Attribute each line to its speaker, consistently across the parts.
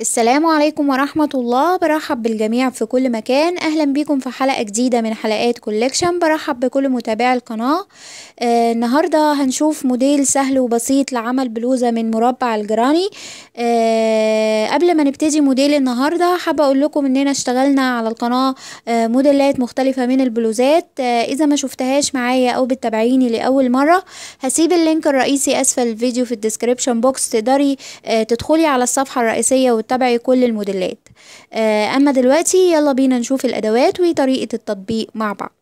Speaker 1: السلام عليكم ورحمة الله برحب بالجميع في كل مكان أهلا بيكم في حلقة جديدة من حلقات كوليكشن برحب بكل متابعي القناة آه النهاردة هنشوف موديل سهل وبسيط لعمل بلوزة من مربع الجراني آه قبل ما نبتدي موديل النهاردة حابة أقول لكم إننا اشتغلنا على القناة آه موديلات مختلفة من البلوزات آه إذا ما شفتهاش معايا أو بتتابعيني لأول مرة هسيب اللينك الرئيسي أسفل الفيديو في الديسكريبشن بوكس تقدري آه تدخلي على الصفحة الرئيسية وتتبعي كل الموديلات آه، اما دلوقتي يلا بينا نشوف الادوات وطريقه التطبيق مع بعض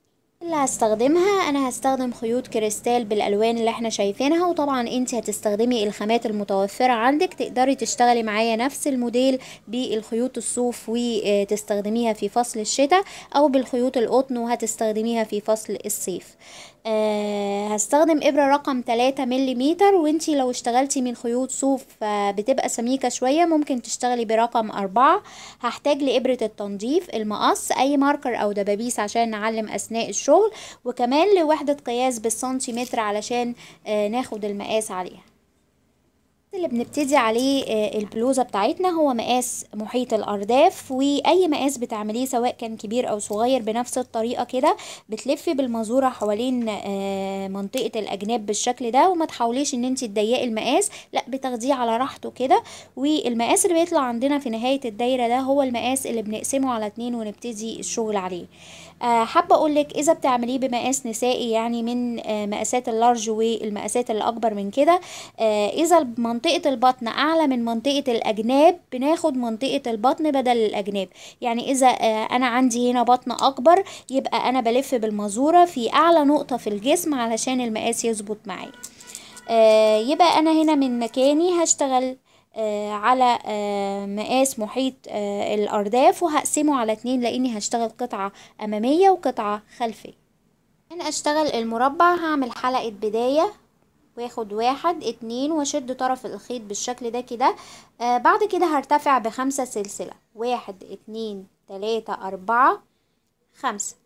Speaker 1: اللي هستخدمها انا هستخدم خيوط كريستال بالالوان اللي احنا شايفينها وطبعا انت هتستخدمي الخامات المتوفرة عندك تقدري تشتغلي معايا نفس الموديل بالخيوط الصوف وتستخدميها في فصل الشتاء او بالخيوط القطن وهتستخدميها في فصل الصيف أه هستخدم ابرة رقم 3 مليمتر وانتي لو اشتغلتي من خيوط صوف بتبقى سميكة شوية ممكن تشتغلي برقم 4 هحتاج لابرة التنظيف المقص اي ماركر او دبابيس عشان نعلم اثناء الشغل الشغل وكمان لوحدة قياس بالسنتيمتر علشان آه، ناخد المقاس عليها اللي بنبتدي عليه آه، البلوزة بتاعتنا هو مقاس محيط الأرداف وأي مقاس بتعمليه سواء كان كبير أو صغير بنفس الطريقة كده بتلفي بالمزورة حوالين آه، منطقة الأجناب بالشكل ده وما تحاوليش إن انت تضيقي المقاس لا بتاخديه على راحته كده والمقاس اللي بيطلع عندنا في نهاية الدايرة ده هو المقاس اللي بنقسمه على اتنين ونبتدي الشغل عليه آه، حابه اقول لك اذا بتعمليه بمقاس نسائي يعني من آه، مقاسات اللارج والمقاسات اللي اكبر من كده آه، اذا منطقه البطن اعلى من منطقه الاجناب بناخد منطقه البطن بدل الاجناب يعني اذا انا عندي هنا بطن اكبر يبقى انا بلف بالمزوره في اعلى نقطه في الجسم علشان المقاس يظبط معايا يبقى انا هنا من مكاني هشتغل آه، على آه، مقاس محيط آه، الأرداف وهقسمه على اتنين لأني هشتغل قطعة أمامية وقطعة خلفية عشان أشتغل المربع هعمل حلقة بداية واخد واحد اتنين واشد طرف الخيط بالشكل ده كده آه بعد كده هرتفع بخمسة سلسلة واحد اتنين تلاتة اربعة خمسة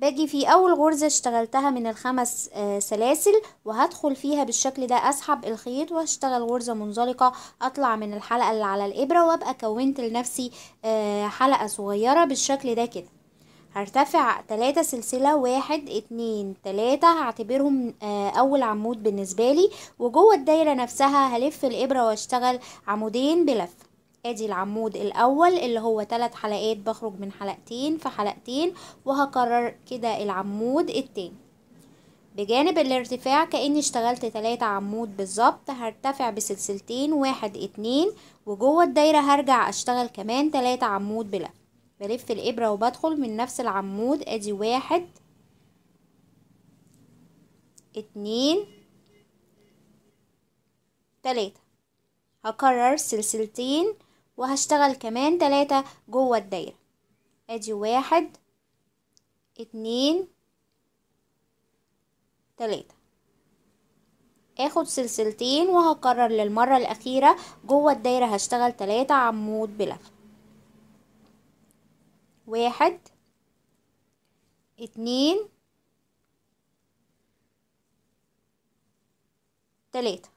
Speaker 1: باجي في اول غرزة اشتغلتها من الخمس آه، سلاسل وهدخل فيها بالشكل ده اسحب الخيط واشتغل غرزة منزلقة اطلع من الحلقة اللي على الابرة وابقى كونت لنفسي آه، حلقة صغيرة بالشكل ده كده هرتفع تلاتة سلسلة واحد اتنين تلاتة هعتبرهم آه، اول عمود بالنسبة لي وجوه الدايرة نفسها هلف الابرة واشتغل عمودين بلفة ادي العمود الاول اللي هو ثلاث حلقات بخرج من حلقتين في حلقتين وهكرر كده العمود التاني بجانب الارتفاع كأني اشتغلت تلاتة عمود بالظبط هرتفع بسلسلتين واحد اتنين وجوه الدايرة هرجع اشتغل كمان تلاتة عمود بلف بلف الابرة وبدخل من نفس العمود ادي واحد اتنين تلاتة هكرر سلسلتين وهشتغل كمان تلاتة جوه الدايرة ادي واحد اتنين تلاتة اخد سلسلتين وهكرر للمرة الاخيرة جوه الدايرة هشتغل تلاتة عمود بلفة واحد اتنين تلاتة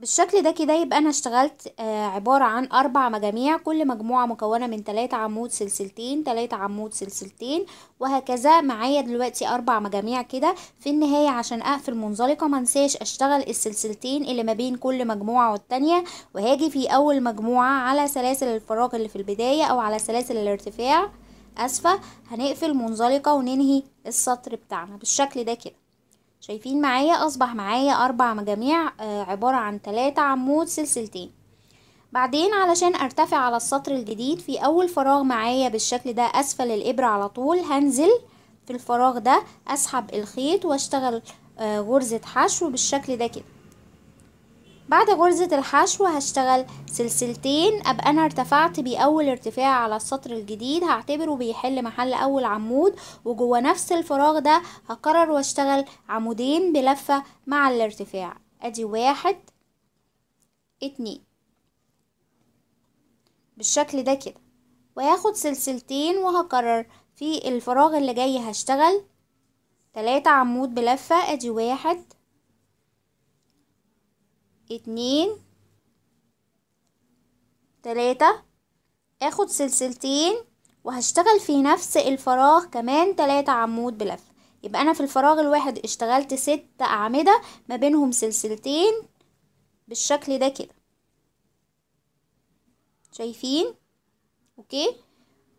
Speaker 1: بالشكل ده كده يبقى انا اشتغلت آه، عبارة عن اربع مجاميع كل مجموعة مكونة من تلاتة عمود سلسلتين تلاتة عمود سلسلتين وهكذا معايا دلوقتي اربع مجاميع كده في النهاية عشان اقفل منزلقة منساش اشتغل السلسلتين اللي ما بين كل مجموعة والتانية وهاجي في اول مجموعة على سلاسل الفراغ اللي في البداية او على سلاسل الارتفاع اسفة هنقفل منزلقة وننهي السطر بتاعنا بالشكل ده كده شايفين معايا اصبح معايا اربع مجاميع آه، عبارة عن تلاتة عمود سلسلتين بعدين علشان ارتفع على السطر الجديد في اول فراغ معايا بالشكل ده اسفل الابرة على طول هنزل في الفراغ ده اسحب الخيط واشتغل آه، غرزة حشو بالشكل ده كده بعد غرزة الحشو هشتغل سلسلتين أبقى أنا ارتفعت بأول ارتفاع على السطر الجديد هعتبره بيحل محل أول عمود وجوه نفس الفراغ ده هكرر واشتغل عمودين بلفة مع الارتفاع أدي واحد اتنين بالشكل ده كده وهاخد سلسلتين وهكرر في الفراغ اللي جاي هشتغل تلاتة عمود بلفة أدي واحد اتنين تلاتة اخد سلسلتين وهشتغل في نفس الفراغ كمان تلاتة عمود بلف يبقى انا في الفراغ الواحد اشتغلت ست اعمدة ما بينهم سلسلتين بالشكل ده كده شايفين اوكي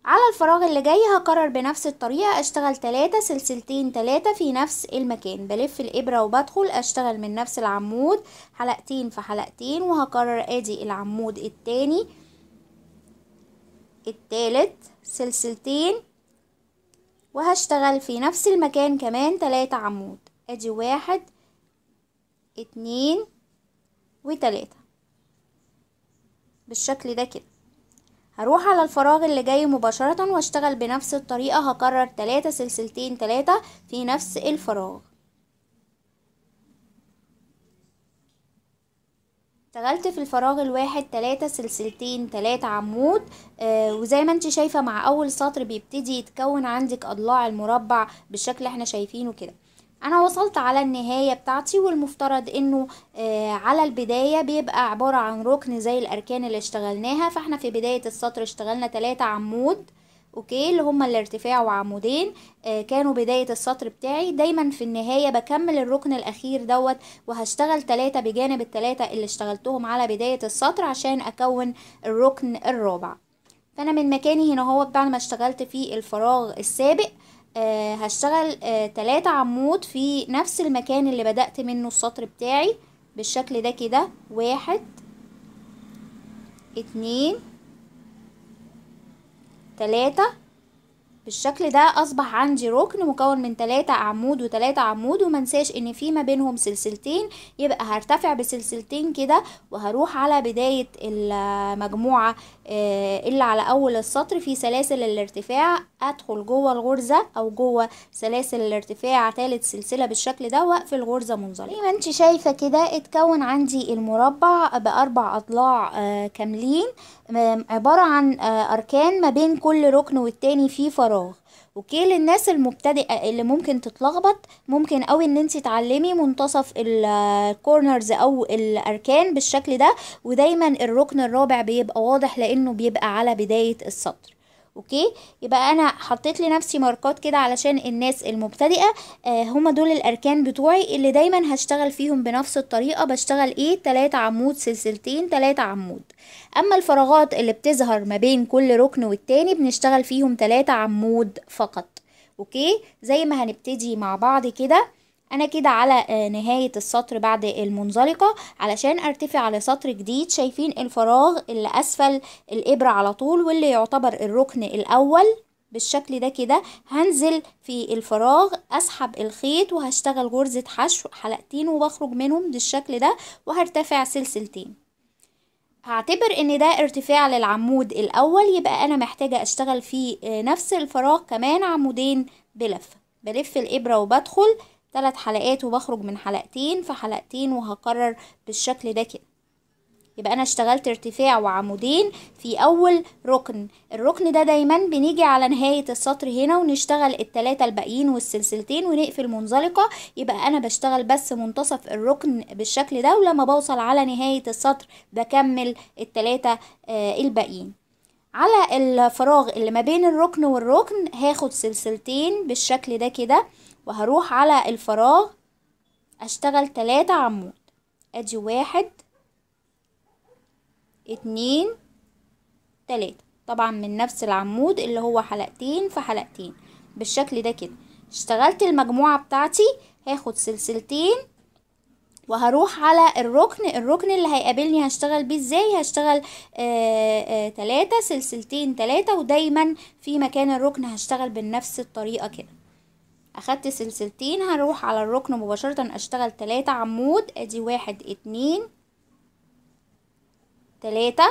Speaker 1: على الفراغ اللي جاي هكرر بنفس الطريقة اشتغل تلاتة سلسلتين تلاتة في نفس المكان بلف الابرة وبدخل اشتغل من نفس العمود حلقتين في حلقتين وهكرر ادي العمود التاني التالت سلسلتين وهشتغل في نفس المكان كمان تلاتة عمود ادي واحد اتنين وتلاتة بالشكل ده كده هروح على الفراغ اللي جاي مباشرة واشتغل بنفس الطريقة هكرر تلاتة سلسلتين تلاتة في نفس الفراغ اشتغلت في الفراغ الواحد تلاتة سلسلتين تلاتة عمود آه وزي ما انت شايفة مع اول سطر بيبتدي يتكون عندك اضلاع المربع بالشكل احنا شايفينه كده انا وصلت على النهاية بتاعتي والمفترض انه آه على البداية بيبقى عبارة عن ركن زي الاركان اللي اشتغلناها فاحنا في بداية السطر اشتغلنا تلاتة عمود اوكي اللي هما الارتفاع وعمودين آه كانوا بداية السطر بتاعي دايما في النهاية بكمل الركن الاخير دوت وهشتغل تلاتة بجانب التلاتة اللي اشتغلتهم على بداية السطر عشان اكون الركن الرابع فانا من مكاني هنا هو بعد ما اشتغلت في الفراغ السابق آه هشتغل آه تلاتة عمود في نفس المكان اللي بدأت منه السطر بتاعي بالشكل ده كده واحد اتنين تلاتة بالشكل ده اصبح عندي ركن مكون من تلاتة عمود و عمود ومنساش ان في ما بينهم سلسلتين يبقى هرتفع بسلسلتين كده وهروح على بداية المجموعة آه، اللي على اول السطر في سلاسل الارتفاع ادخل جوه الغرزة او جوه سلاسل الارتفاع ثالث سلسلة بالشكل ده واقفل غرزة منظمة زي ما انت شايفة كده اتكون عندي المربع باربع اضلاع آه، كاملين عبارة عن آه، أركان ما بين كل ركن والتاني فيه فراغ اوكي للناس المبتدئه اللي ممكن تتلخبط ممكن او ان انت تعلمي منتصف الكورنرز آه، او الاركان بالشكل ده ودايما الركن الرابع بيبقى واضح لانه بيبقى على بدايه السطر اوكي يبقى انا حطيت لنفسي ماركات كده علشان الناس المبتدئه آه هما دول الاركان بتوعي اللي دايما هشتغل فيهم بنفس الطريقه بشتغل ايه 3 عمود سلسلتين 3 عمود اما الفراغات اللي بتظهر ما بين كل ركن والتاني بنشتغل فيهم 3 عمود فقط اوكي زي ما هنبتدي مع بعض كده انا كده على آه، نهاية السطر بعد المنزلقة علشان ارتفع على سطر جديد شايفين الفراغ اللي اسفل الابرة على طول واللي يعتبر الركن الاول بالشكل ده كده هنزل في الفراغ اسحب الخيط وهشتغل غرزة حشو حلقتين وبخرج منهم بالشكل ده وهرتفع سلسلتين هعتبر ان ده ارتفاع للعمود الاول يبقى انا محتاجة اشتغل في آه، نفس الفراغ كمان عمودين بلفة بلف الابرة وبدخل ثلاث حلقات وبخرج من حلقتين في حلقتين وهكرر بالشكل ده كده يبقى انا اشتغلت ارتفاع وعمودين في اول ركن الركن ده دايما بنيجي على نهاية السطر هنا ونشتغل التلاتة الباقيين والسلسلتين ونقفل منزلقة يبقى انا بشتغل بس منتصف الركن بالشكل ده ولما بوصل على نهاية السطر بكمل التلاتة آه، الباقيين على الفراغ اللي ما بين الركن والركن هاخد سلسلتين بالشكل ده كده وهروح على الفراغ اشتغل تلاتة عمود ادي واحد اتنين تلاتة طبعا من نفس العمود اللي هو حلقتين في حلقتين بالشكل ده كده اشتغلت المجموعة بتاعتي هاخد سلسلتين وهروح على الركن الركن اللي هيقابلني هشتغل بيه ازاي هشتغل آآ آه، آآ آه، تلاتة سلسلتين تلاتة ودايما في مكان الركن هشتغل بنفس الطريقة كده اخدت سلسلتين هروح على الركن مباشرة اشتغل تلاتة عمود ادي واحد اتنين تلاتة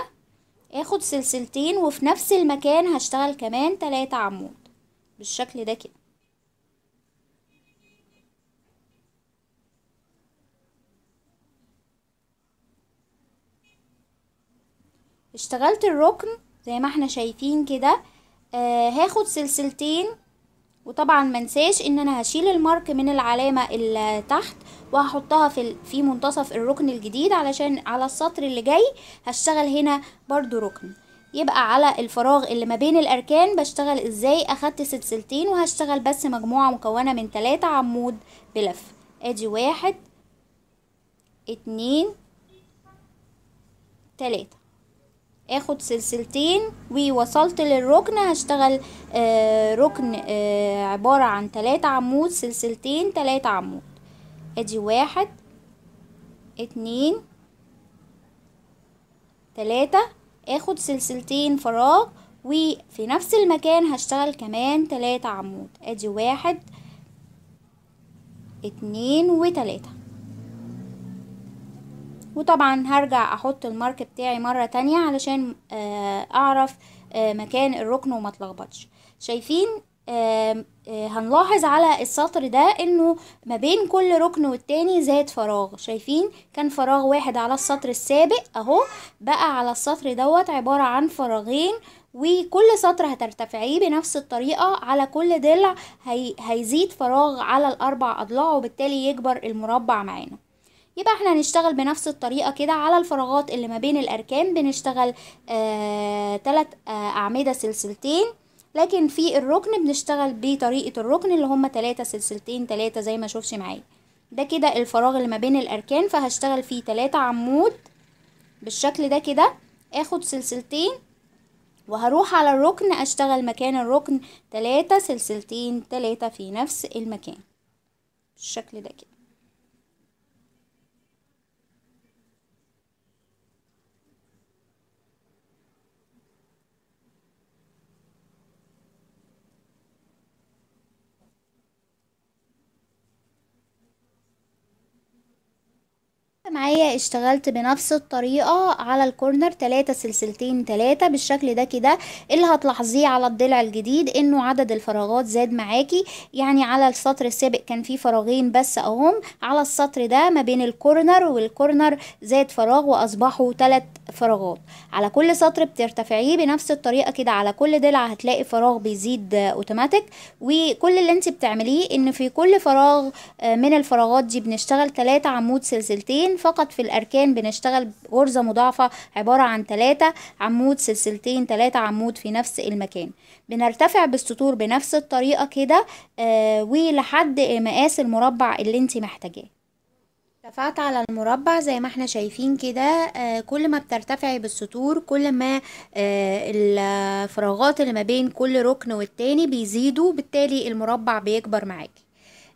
Speaker 1: اخد سلسلتين وفي نفس المكان هشتغل كمان تلاتة عمود بالشكل ده كده اشتغلت الركن زي ما احنا شايفين كده آه هاخد سلسلتين وطبعا منساش ان انا هشيل المارك من العلامة اللي تحت وهحطها في, في منتصف الركن الجديد علشان على السطر اللي جاي هشتغل هنا برضو ركن يبقى على الفراغ اللي ما بين الاركان بشتغل ازاي اخدت سلسلتين وهشتغل بس مجموعة مكونة من تلاتة عمود بلف ادي واحد اتنين تلاتة اخد سلسلتين ووصلت للركن هشتغل آه ركن آه عبارة عن تلاتة عمود سلسلتين تلاتة عمود ادي واحد اتنين تلاتة اخد سلسلتين فراغ وفي نفس المكان هشتغل كمان تلاتة عمود ادي واحد اتنين وتلاتة وطبعا هرجع احط المارك بتاعي مرة تانية علشان آه، اعرف آه، مكان الركن وما اتلخبطش شايفين آه، هنلاحظ على السطر ده انه ما بين كل ركن والتاني زاد فراغ شايفين كان فراغ واحد على السطر السابق اهو بقى على السطر دوت عبارة عن فراغين وكل سطر هترتفعيه بنفس الطريقة على كل ضلع هي... هيزيد فراغ على الأربع أضلاع وبالتالي يكبر المربع معانا يبقى احنا هنشتغل بنفس الطريقة كده على الفراغات اللي ما بين الأركان بنشتغل آه تلات آه أعمدة سلسلتين لكن في الركن بنشتغل بطريقة الركن اللي هما تلاتة سلسلتين تلاتة زي ما شوفش معايا ده كده الفراغ اللي ما بين الأركان فهشتغل فيه تلاتة عمود بالشكل ده كده اخد سلسلتين وهروح على الركن اشتغل مكان الركن تلاتة سلسلتين تلاتة في نفس المكان بالشكل ده كده معايا اشتغلت بنفس الطريقة على الكورنر تلاتة سلسلتين تلاتة بالشكل ده كده اللي هتلاحظيه على الضلع الجديد انه عدد الفراغات زاد معاكي يعني على السطر السابق كان فيه فراغين بس اهم على السطر ده ما بين الكورنر والكورنر زاد فراغ واصبحوا تلات فراغات على كل سطر بترتفعيه بنفس الطريقة كده على كل ضلع هتلاقي فراغ بيزيد اوتوماتيك وكل اللي انت بتعمليه ان في كل فراغ آه، من الفراغات دي بنشتغل تلاتة عمود سلسلتين فقط في الأركان بنشتغل غرزة مضاعفة عبارة عن تلاتة عمود سلسلتين تلاتة عمود في نفس المكان بنرتفع بالسطور بنفس الطريقة كده آه ولحد مقاس المربع اللي انت محتاجاه ارتفعت على المربع زي ما احنا شايفين كده آه، كل ما بترتفعي بالسطور كل ما آه، الفراغات اللي ما بين كل ركن والتاني بيزيدوا بالتالي المربع بيكبر معاكي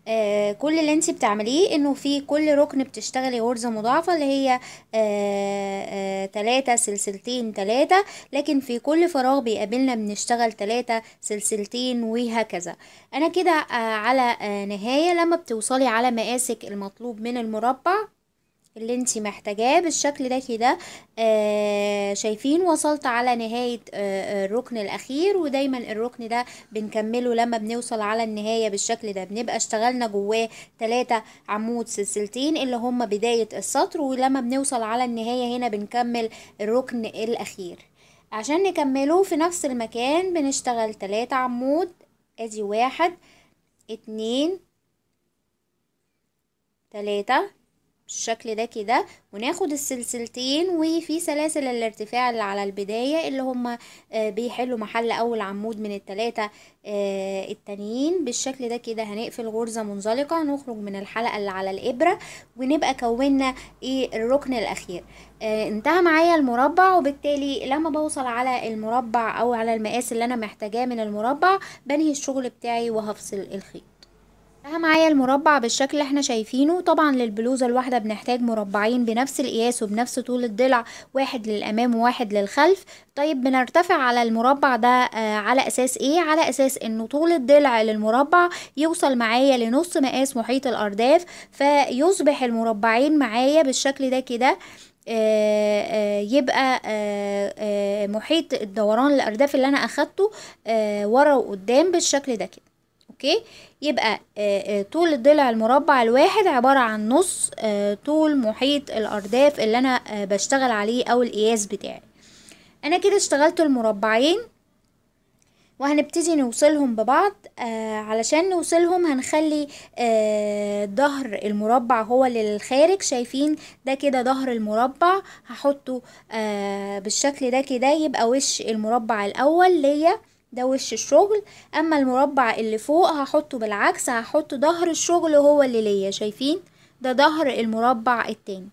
Speaker 1: آه كل اللي انت بتعمليه انه في كل ركن بتشتغلي غرزة مضاعفة اللي هي آه آه تلاتة سلسلتين تلاتة لكن في كل فراغ بيقابلنا بنشتغل تلاتة سلسلتين وهكذا انا كده آه على آه نهاية لما بتوصلي على مقاسك المطلوب من المربع اللي انت محتاجاه بالشكل ده كده آه شايفين وصلت على نهاية آه،, آه الركن الاخير ودايما الركن ده بنكمله لما بنوصل على النهاية بالشكل ده بنبقى اشتغلنا جواه تلاتة عمود سلسلتين اللي هما بداية السطر ولما بنوصل على النهاية هنا بنكمل الركن الاخير عشان نكمله في نفس المكان بنشتغل تلاتة عمود ادي واحد اتنين تلاتة بالشكل ده كده وناخد السلسلتين وفي سلاسل الارتفاع اللي على البداية اللي هما آه، بيحلوا محل أول عمود من التلاتة آه، التانيين بالشكل ده كده هنقفل غرزة منزلقة نخرج من الحلقة اللي على الإبرة ونبقى كونا إيه الركن الأخير آه، انتهى معايا المربع وبالتالي لما بوصل على المربع أو على المقاس اللي أنا محتاجاه من المربع بنهي الشغل بتاعي وهفصل الخيط ها معايا المربع بالشكل اللي احنا شايفينه طبعا للبلوزة الواحدة بنحتاج مربعين بنفس القياس وبنفس طول الضلع واحد للامام وواحد للخلف طيب بنرتفع على المربع ده آه على اساس ايه على اساس ان طول الضلع للمربع يوصل معايا لنص مقاس محيط الارداف فيصبح المربعين معايا بالشكل ده كده آه، آه، يبقى آه، محيط الدوران الارداف اللي انا اخدته ورا وقدام بالشكل ده كده اوكي يبقى آه، آه، طول الضلع المربع الواحد عبارة عن نص آه، طول محيط الارداف اللي انا بشتغل عليه او القياس بتاعي انا كده اشتغلت المربعين وهنبتدي نوصلهم ببعض آه علشان نوصلهم هنخلي آه ظهر المربع هو للخارج شايفين ده كده ظهر المربع هحطه آه بالشكل ده كده يبقى وش المربع الاول ليا ده وش الشغل اما المربع اللي فوق هحطه بالعكس هحط ظهر الشغل هو اللي ليا شايفين ده ظهر المربع التاني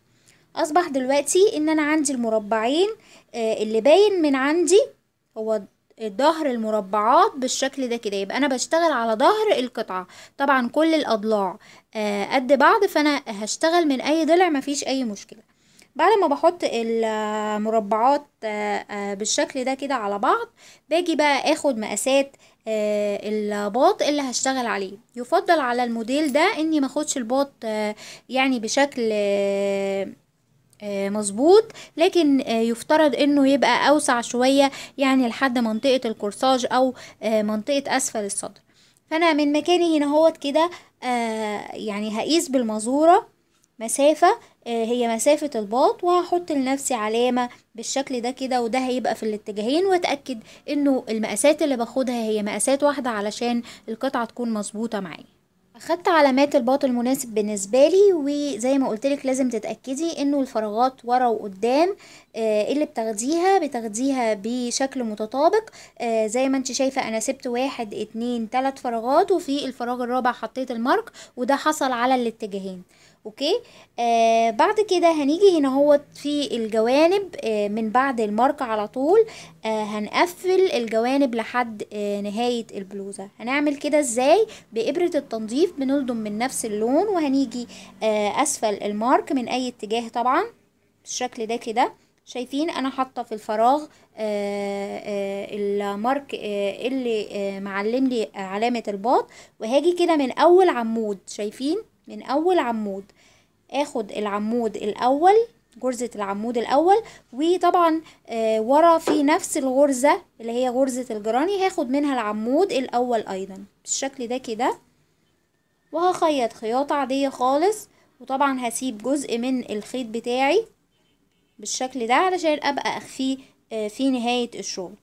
Speaker 1: اصبح دلوقتي ان انا عندي المربعين آه، اللي باين من عندي هو ظهر المربعات بالشكل ده كده يبقى انا بشتغل على ظهر القطعه طبعا كل الاضلاع آه، قد بعض فانا هشتغل من اي ضلع مفيش اي مشكله بعد ما بحط المربعات آه، آه، بالشكل ده كده على بعض باجي بقى اخد مقاسات آه، الباط اللي هشتغل عليه يفضل على الموديل ده اني ماخدش الباط يعني بشكل مظبوط لكن يفترض انه يبقى اوسع شوية يعني لحد منطقة الكورساج او منطقة اسفل الصدر فانا من مكاني هنا هوت كده يعني هقيس بالمزورة مسافة آه، هي مسافة الباط وهحط لنفسي علامة بالشكل ده كده وده هيبقى في الاتجاهين واتأكد انه المقاسات اللي باخدها هي مقاسات واحدة علشان القطعة تكون مظبوطة معايا اخدت علامات الباط المناسب بالنسبة لي وزي ما قلتلك لازم تتأكدي انه الفراغات ورا وقدام آه، اللي بتاخديها بتاخديها بشكل متطابق آه، زي ما انت شايفة انا سبت واحد اتنين تلات فراغات وفي الفراغ الرابع حطيت المارك وده حصل على الاتجاهين اوكي آه بعد كده هنيجي هنا هو في الجوانب آه من بعد المارك على طول آه هنقفل الجوانب لحد آه نهاية البلوزة هنعمل كده ازاي بإبرة التنظيف بنلضم من نفس اللون وهنيجي آه أسفل المارك من أي اتجاه طبعا بالشكل ده كده شايفين انا حاطه في الفراغ آه، آه، المارك آه، اللي معلم لي علامه الباط وهاجي كده من اول عمود شايفين من اول عمود اخد العمود الاول غرزة العمود الأول وطبعا ورا في نفس الغرزة اللي هي غرزة الجراني هاخد منها العمود الأول أيضا بالشكل ده كده وهخيط خياطة عادية خالص وطبعا هسيب جزء من الخيط بتاعي بالشكل ده علشان ابقى اخفيه آه، في نهاية الشغل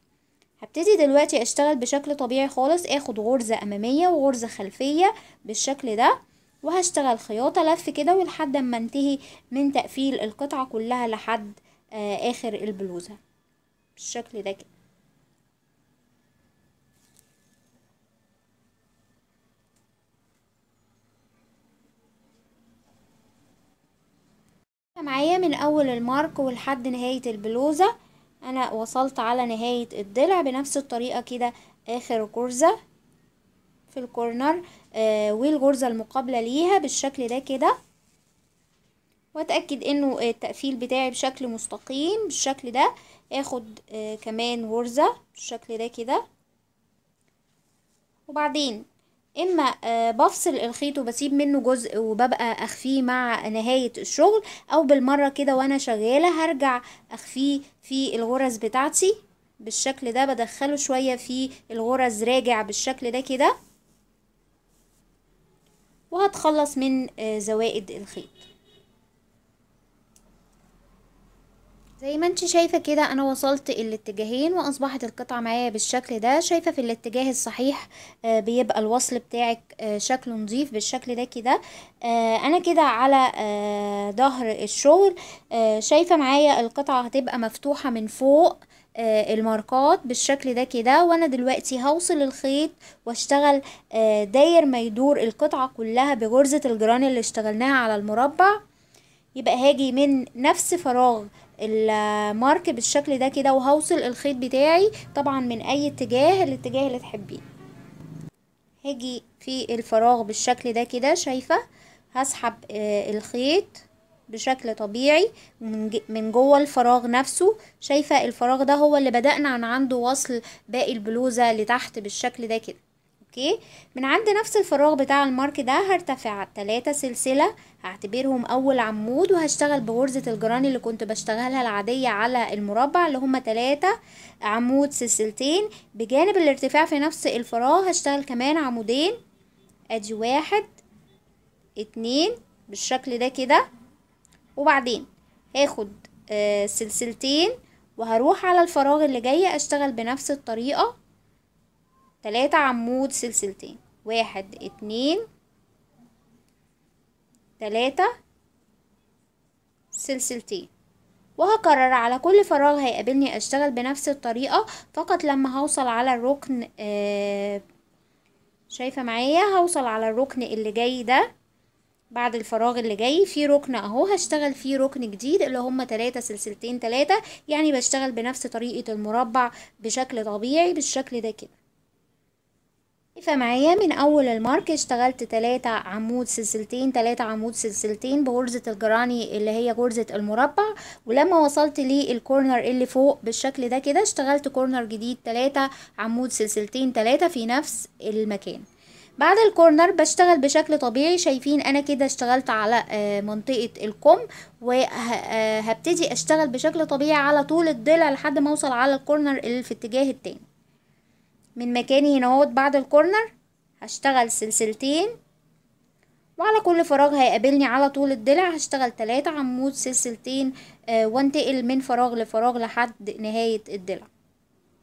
Speaker 1: هبتدي دلوقتي اشتغل بشكل طبيعي خالص اخد غرزة امامية وغرزة خلفية بالشكل ده وهشتغل خياطة لف كده ولحد اما انتهي من تقفيل القطعة كلها لحد آه، اخر البلوزة بالشكل ده كده معايا من اول المارك ولحد نهاية البلوزة انا وصلت على نهاية الضلع بنفس الطريقة كده اخر غرزة في الكورنر آه والغرزة المقابلة ليها بالشكل ده كده واتأكد انه التقفيل بتاعي بشكل مستقيم بالشكل ده اخد آه كمان غرزة بالشكل ده كده وبعدين اما آه، بفصل الخيط وبسيب منه جزء وببقى اخفيه مع نهاية الشغل او بالمرة كده وانا شغالة هرجع اخفيه في الغرز بتاعتي بالشكل ده بدخله شوية في الغرز راجع بالشكل ده كده وهتخلص من آه، زوائد الخيط زي ما انت شايفة كده انا وصلت الاتجاهين واصبحت القطعة معايا بالشكل ده شايفة في الاتجاه الصحيح آه، بيبقى الوصل بتاعك آه، شكله نظيف بالشكل ده كده آه، انا كده على ظهر الشغل شايفة معايا القطعة هتبقى مفتوحة من فوق الماركات بالشكل ده كده وانا دلوقتي هوصل الخيط واشتغل داير ما يدور القطعة كلها بغرزة الجران اللي اشتغلناها على المربع يبقى هاجي من نفس فراغ المارك بالشكل ده كده وهوصل الخيط بتاعي طبعا من اي اتجاه الاتجاه اللي تحبيه هاجي في الفراغ بالشكل ده كده شايفه هسحب آه، الخيط بشكل طبيعي من جوه الفراغ نفسه شايفه الفراغ ده هو اللي بدأنا عن عنده وصل باقي البلوزه لتحت بالشكل ده كده اوكي من عند نفس الفراغ بتاع المارك ده هرتفع على التلاتة سلسلة هعتبرهم اول عمود وهشتغل بغرزة الجران اللي كنت بشتغلها العادية على المربع اللي هما تلاتة عمود سلسلتين بجانب الارتفاع في نفس الفراغ هشتغل كمان عمودين ادي واحد اتنين بالشكل ده كده وبعدين هاخد آه، سلسلتين وهروح على الفراغ اللي جاي اشتغل بنفس الطريقة تلاتة عمود سلسلتين واحد اتنين تلاتة سلسلتين وهكرر على كل فراغ هيقابلني اشتغل بنفس الطريقة فقط لما هوصل على الركن آه، شايفة معايا هوصل على الركن اللي جاي ده بعد الفراغ اللي جاي في ركن اهو هشتغل فيه ركن جديد اللي هما تلاتة سلسلتين تلاتة يعني بشتغل بنفس طريقة المربع بشكل طبيعي بالشكل ده كده فمعايا من اول المارك اشتغلت تلاتة عمود سلسلتين تلاتة عمود سلسلتين بغرزة الجراني اللي هي غرزة المربع ولما وصلت للكورنر اللي فوق بالشكل ده كده اشتغلت كورنر جديد تلاتة عمود سلسلتين تلاتة في نفس المكان بعد الكورنر بشتغل بشكل طبيعي شايفين انا كده اشتغلت على آه، منطقة الكم وهبتدي آه، اشتغل بشكل طبيعي على طول الضلع لحد ما اوصل على الكورنر اللي في اتجاه التاني من مكاني هنا اهوت بعد الكورنر هشتغل سلسلتين وعلى كل فراغ هيقابلني على طول الضلع هشتغل تلاتة عمود سلسلتين آه، وانتقل من فراغ لفراغ لحد نهاية الضلع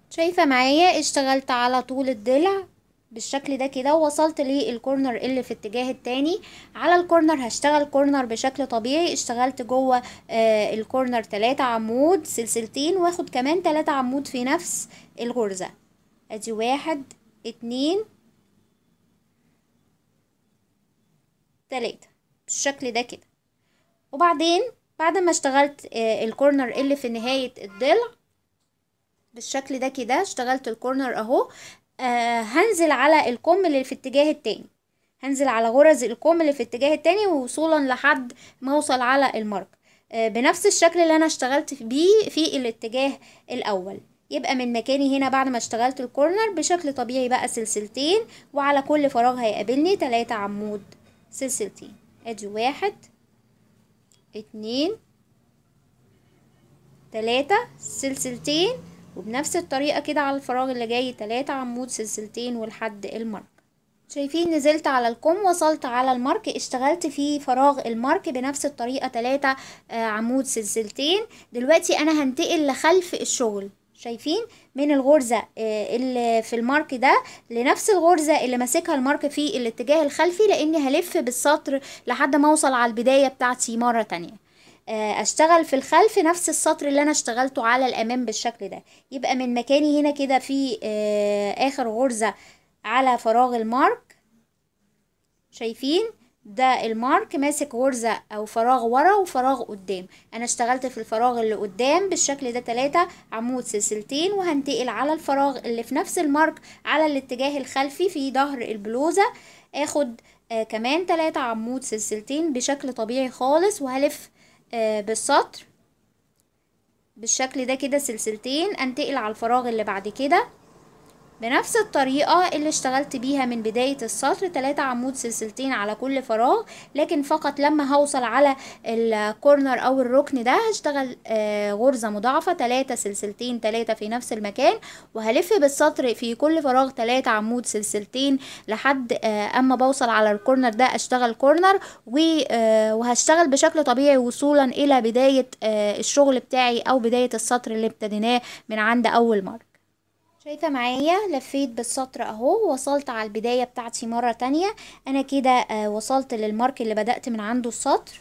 Speaker 1: شايفة معايا اشتغلت على طول الضلع بالشكل ده كده وصلت للكورنر اللي في اتجاه التاني على الكورنر هشتغل كورنر بشكل طبيعي اشتغلت جوه آه، الكورنر تلاتة عمود سلسلتين واخد كمان تلاتة عمود في نفس الغرزة ادي واحد اتنين تلاتة بالشكل ده كده وبعدين بعد ما اشتغلت آه، الكورنر اللي في نهاية الضلع بالشكل ده كده اشتغلت الكورنر اهو آه، هنزل على الكم اللي في اتجاه التاني هنزل على غرز الكم اللي في اتجاه التاني ووصولا لحد ما اوصل على المارك آه، بنفس الشكل اللي انا اشتغلت بيه في الاتجاه الاول يبقى من مكاني هنا بعد ما اشتغلت الكورنر بشكل طبيعي بقى سلسلتين وعلى كل فراغ هيقابلني تلاتة عمود سلسلتين ادي واحد اتنين تلاتة سلسلتين وبنفس الطريقة كده على الفراغ اللي جاي تلاتة عمود سلسلتين ولحد المارك شايفين نزلت على الكم وصلت على المارك اشتغلت في فراغ المارك بنفس الطريقة تلاتة آه، عمود سلسلتين دلوقتي انا هنتقل لخلف الشغل شايفين من الغرزة آه، اللي في المارك ده لنفس الغرزة اللي ماسكها المارك في الاتجاه الخلفي لاني هلف بالسطر لحد ما اوصل على البداية بتاعتي مرة تانية آه، اشتغل في الخلف نفس السطر اللي انا اشتغلته على الامام بالشكل ده يبقى من مكاني هنا كده في آه، اخر غرزة على فراغ المارك شايفين ده المارك ماسك غرزة أو فراغ ورا وفراغ قدام أنا اشتغلت في الفراغ اللي قدام بالشكل ده تلاتة عمود سلسلتين وهنتقل على الفراغ اللي في نفس المارك على الاتجاه الخلفي في ظهر البلوزة اخد آه كمان تلاتة عمود سلسلتين بشكل طبيعي خالص وهلف آه بالسطر بالشكل ده كده سلسلتين انتقل على الفراغ اللي بعد كده بنفس الطريقة اللي اشتغلت بيها من بداية السطر تلاتة عمود سلسلتين على كل فراغ لكن فقط لما هوصل على الكورنر او الركن ده هشتغل آه، غرزة مضاعفة تلاتة سلسلتين تلاتة في نفس المكان وهلف بالسطر في كل فراغ تلاتة عمود سلسلتين لحد آه، اما بوصل على الكورنر ده اشتغل كورنر آه، وهشتغل بشكل طبيعي وصولا الى بداية الشغل بتاعي او بداية السطر اللي ابتديناه من عند اول مرة شايفة معايا لفيت بالسطر اهو وصلت على البداية بتاعتي مرة تانية انا كده آه، وصلت للمارك اللي بدأت من عنده السطر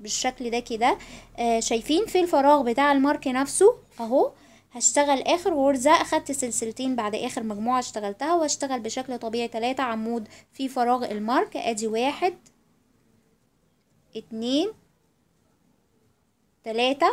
Speaker 1: بالشكل ده كده آه، شايفين في الفراغ بتاع المارك نفسه اهو هشتغل اخر غرزة اخدت سلسلتين بعد اخر مجموعة اشتغلتها واشتغل بشكل طبيعي تلاتة عمود في فراغ المارك ادي واحد اتنين تلاتة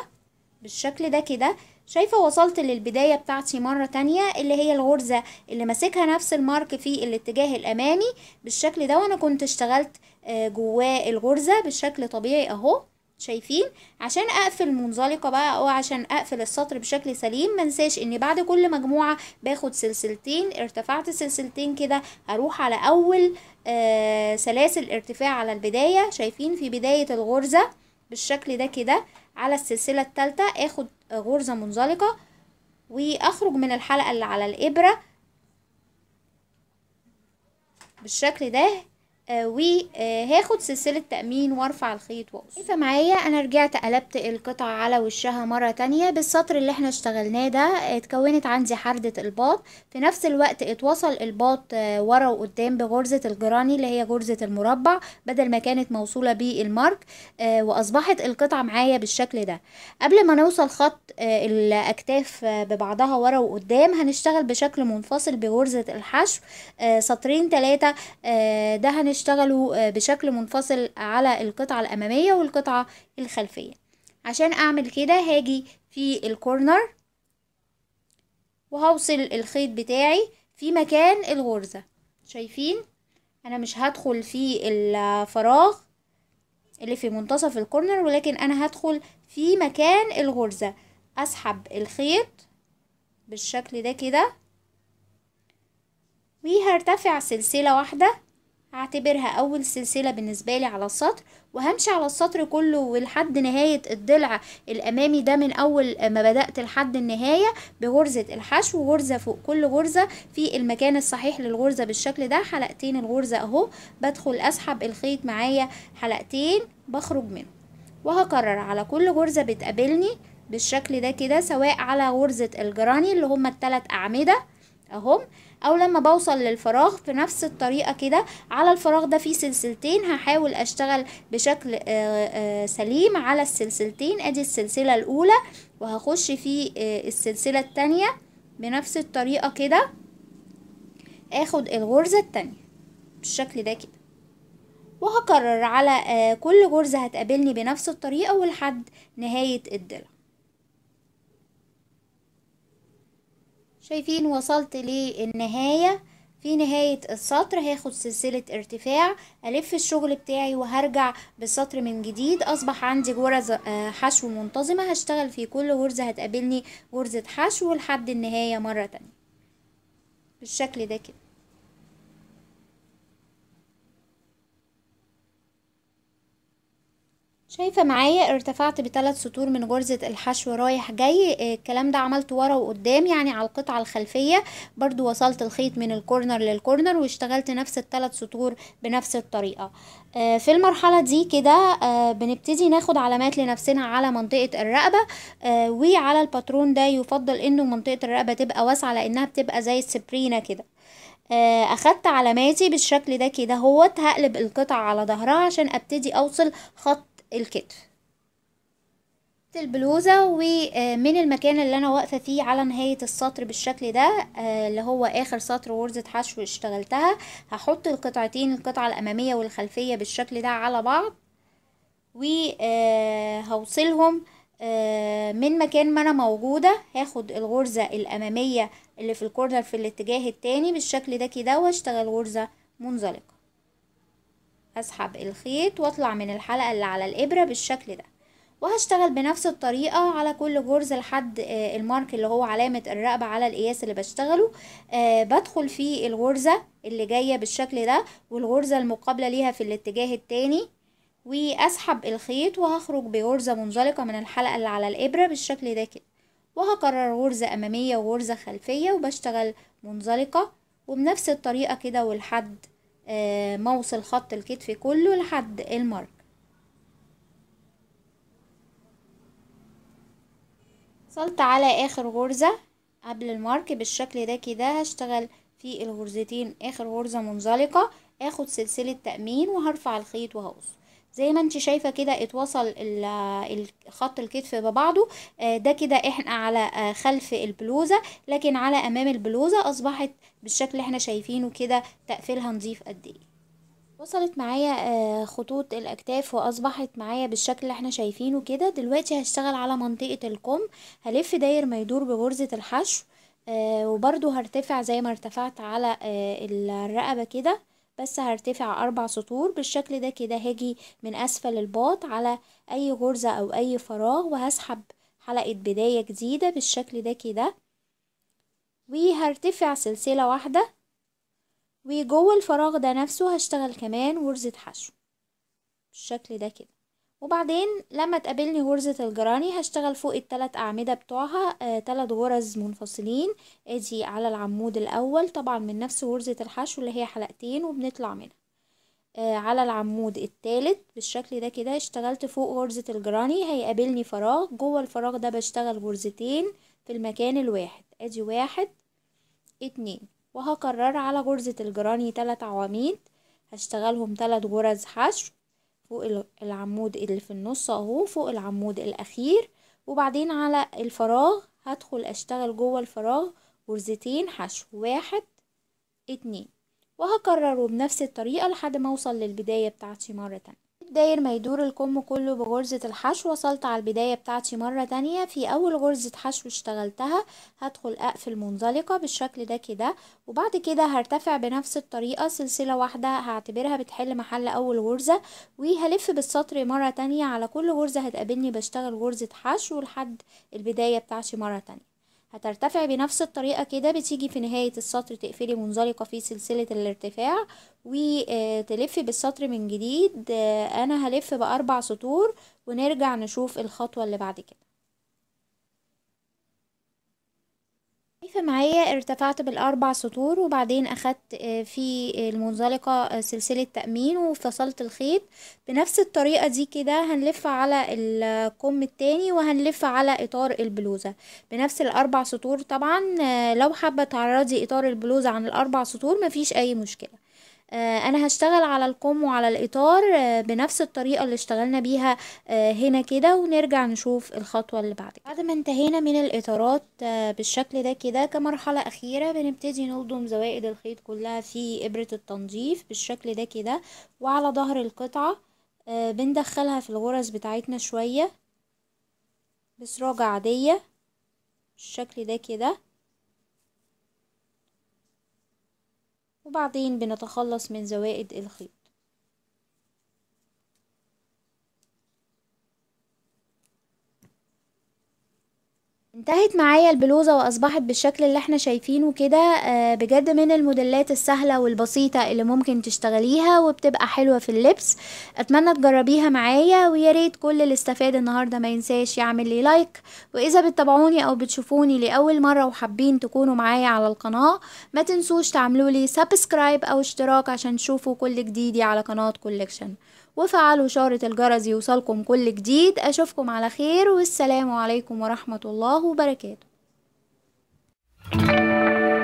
Speaker 1: بالشكل ده كده شايفة وصلت للبداية بتاعتي مرة تانية اللي هي الغرزة اللي ماسكها نفس المارك في الاتجاه الامامي بالشكل ده وانا كنت اشتغلت آه، جواه الغرزة بالشكل طبيعي اهو شايفين عشان اقفل منزلقه بقى او عشان اقفل السطر بشكل سليم منساش ان بعد كل مجموعه باخد سلسلتين ارتفعت سلسلتين كده هروح على اول آه سلاسل ارتفاع على البدايه شايفين في بدايه الغرزه بالشكل ده كده على السلسله الثالثه اخد غرزة منزلقة واخرج من الحلقة اللي على الابرة بالشكل ده آه، وهاخد آه، سلسلة تأمين وارفع الخيط واقص شايفة معايا انا رجعت قلبت القطعة على وشها مرة تانية بالسطر اللي احنا اشتغلناه ده اتكونت عندي حردة الباط في نفس الوقت اتوصل الباط آه، ورا وقدام بغرزة الجراني اللي هي غرزة المربع بدل ما كانت موصولة بالمارك واصبحت القطعة معايا بالشكل ده قبل ما نوصل خط الاكتاف ببعضها ورا وقدام هنشتغل بشكل منفصل بغرزة الحشو سطرين تلاتة ده هنشتغل بيشتغلوا آه، بشكل منفصل على القطعة الأمامية والقطعة الخلفية عشان أعمل كده هاجي في الكورنر وهوصل الخيط بتاعي في مكان الغرزة شايفين أنا مش هدخل في الفراغ اللي في منتصف الكورنر ولكن أنا هدخل في مكان الغرزة أسحب الخيط بالشكل ده كده وهرتفع سلسلة واحدة هعتبرها اول سلسلة بالنسبة لي على السطر وهمشي على السطر كله ولحد نهاية الضلع الامامي ده من اول ما بدأت لحد النهاية بغرزة الحشو غرزة فوق كل غرزة في المكان الصحيح للغرزة بالشكل ده حلقتين الغرزة اهو بدخل اسحب الخيط معايا حلقتين بخرج منه وهكرر على كل غرزة بتقابلني بالشكل ده كده سواء على غرزة الجراني اللي هما التلات اعمدة اهم او لما بوصل للفراغ بنفس الطريقة كده على الفراغ ده فيه سلسلتين هحاول اشتغل بشكل آه، آه، سليم على السلسلتين ادي السلسلة الاولى وهخش في آه، السلسلة التانية بنفس الطريقة كده اخد الغرزة التانية بالشكل ده كده وهكرر على كل غرزة هتقابلني بنفس الطريقة ولحد نهاية الدلع شايفين وصلت للنهاية في نهاية السطر هاخد سلسلة ارتفاع ألف الشغل بتاعي وهرجع بالسطر من جديد أصبح عندي غرز آه، حشو منتظمة هشتغل في كل غرزة هتقابلني غرزة حشو لحد النهاية مرة تانية بالشكل ده كده شايفة معايا ارتفعت بثلاث سطور من غرزة الحشو رايح جاي آه، الكلام ده عملته ورا وقدام يعني على القطعة الخلفية برضو وصلت الخيط من الكورنر للكورنر واشتغلت نفس الثلاث سطور بنفس الطريقة آه، في المرحلة دي كده آه، بنبتدي ناخد علامات لنفسنا على منطقة الرقبة وعلى الباترون ده يفضل انه منطقة الرقبة تبقى واسعة لانها بتبقى زي السبرينة كده اخدت علاماتي بالشكل ده كده هوت هقلب القطعة على ظهرها عشان ابتدي اوصل خط الكتف البلوزة ومن المكان اللي انا واقفة فيه على نهاية السطر بالشكل ده آه، اللي هو اخر سطر غرزة حشو اشتغلتها هحط القطعتين القطعة الامامية والخلفية بالشكل ده على بعض وهوصلهم آه، آه، من مكان ما انا موجودة هاخد الغرزة الامامية اللي في الكورنر في الاتجاه التاني بالشكل ده كده واشتغل غرزة منزلقة اسحب الخيط واطلع من الحلقة اللي على الابرة بالشكل ده وهشتغل بنفس الطريقة على كل جرز لحد آه، المارك اللي هو علامة الرقبة على القياس اللي بشتغله آه، بدخل في الغرزة اللي جاية بالشكل ده والغرزة المقابلة ليها في الاتجاه التاني واسحب الخيط وهخرج بغرزة منزلقة من الحلقة اللي على الابرة بالشكل ده كده وهكرر غرزة امامية وغرزة خلفية وبشتغل منزلقة وبنفس الطريقة كده ولحد آه، موصل خط الكتف كله لحد المارك وصلت على اخر غرزة قبل المارك بالشكل ده كده هشتغل في الغرزتين اخر غرزة منزلقة اخد سلسلة تأمين وهرفع الخيط وهقصه زي ما انت شايفه كده اتوصل خط الكتف ببعضه آه، ده كده احنا على آه، خلف البلوزه لكن على امام البلوزه اصبحت بالشكل احنا شايفينه كده تقفيلها نظيف قد ايه وصلت معايا آه، خطوط الاكتاف واصبحت معايا بالشكل اللي احنا شايفينه كده دلوقتي هشتغل على منطقه الكم هلف داير ما يدور بغرزه الحشو وبرده هرتفع زي ما ارتفعت على الرقبه كده بس هرتفع أربع سطور بالشكل ده كده هاجي من أسفل الباط على أي غرزة أو أي فراغ وهسحب حلقة بداية جديدة بالشكل ده كده وهرتفع سلسلة واحدة وجوه الفراغ ده نفسه هشتغل كمان غرزة حشو بالشكل ده كده وبعدين لما تقابلني غرزة الجراني هشتغل فوق التلات أعمدة بتوعها آه، تلات غرز منفصلين ادي على العمود الأول طبعا من نفس غرزة الحشو اللي هي حلقتين وبنطلع منها آه، على العمود التالت بالشكل ده كده اشتغلت فوق غرزة الجراني هيقابلني فراغ جوه الفراغ ده بشتغل غرزتين في المكان الواحد ادي واحد اتنين وهكرر على غرزة الجراني تلات عواميد هشتغلهم تلات غرز حشو فوق العمود اللي في النص اهو فوق العمود الاخير وبعدين على الفراغ هدخل اشتغل جوه الفراغ غرزتين حشو واحد اتنين وهكرره بنفس الطريقة لحد ما اوصل للبداية بتاعتي مرة تانية داير ما يدور الكم كله بغرزة الحشو وصلت على البداية بتاعتي مرة تانية في أول غرزة حشو اشتغلتها هدخل أقفل منزلقة بالشكل ده كده وبعد كده هرتفع بنفس الطريقة سلسلة واحدة هعتبرها بتحل محل أول غرزة وهلف بالسطر مرة تانية على كل غرزة هتقابلني بشتغل غرزة حشو لحد البداية بتاعتي مرة تانية هترتفع بنفس الطريقة كده بتيجي في نهاية السطر تقفلي منزلقة في سلسلة الارتفاع وتلف آه، بالسطر من جديد آه، انا هلف بأربع سطور ونرجع نشوف الخطوة اللي بعد كده معايا ارتفعت بالأربع سطور وبعدين أخدت آه، في المنزلقة آه، سلسلة تأمين وفصلت الخيط بنفس الطريقة دي كده هنلف على الكم التاني وهنلف على إطار البلوزة بنفس الأربع سطور طبعا آه، لو حابة تعرضي إطار البلوزة عن الأربع سطور مفيش أي مشكلة آه، انا هشتغل على القم وعلى الاطار آه، بنفس الطريقه اللي اشتغلنا بيها آه، هنا كده ونرجع نشوف الخطوه اللي بعد كده بعد ما انتهينا من الاطارات بالشكل ده كده كمرحله اخيره بنبتدي نلضم زوائد الخيط كلها في ابره التنظيف بالشكل ده كده وعلى ظهر القطعه بندخلها في الغرز بتاعتنا شويه بسراجة عادية بالشكل ده كده وبعدين بنتخلص من زوائد الخيط انتهت معايا البلوزة واصبحت بالشكل اللي احنا شايفينه كده آه، بجد من الموديلات السهلة والبسيطة اللي ممكن تشتغليها وبتبقى حلوة في اللبس اتمنى تجربيها معايا وياريت كل اللي استفاد النهاردة ما ينساش يعمل لي لايك واذا بتتابعوني او بتشوفوني لاول مرة وحابين تكونوا معايا على القناة ما تنسوش تعملوا لي سبسكرايب او اشتراك عشان تشوفوا كل جديدي على قناة كولكشن وفعلوا شارة الجرس يوصلكم كل جديد أشوفكم على خير والسلام عليكم ورحمة الله وبركاته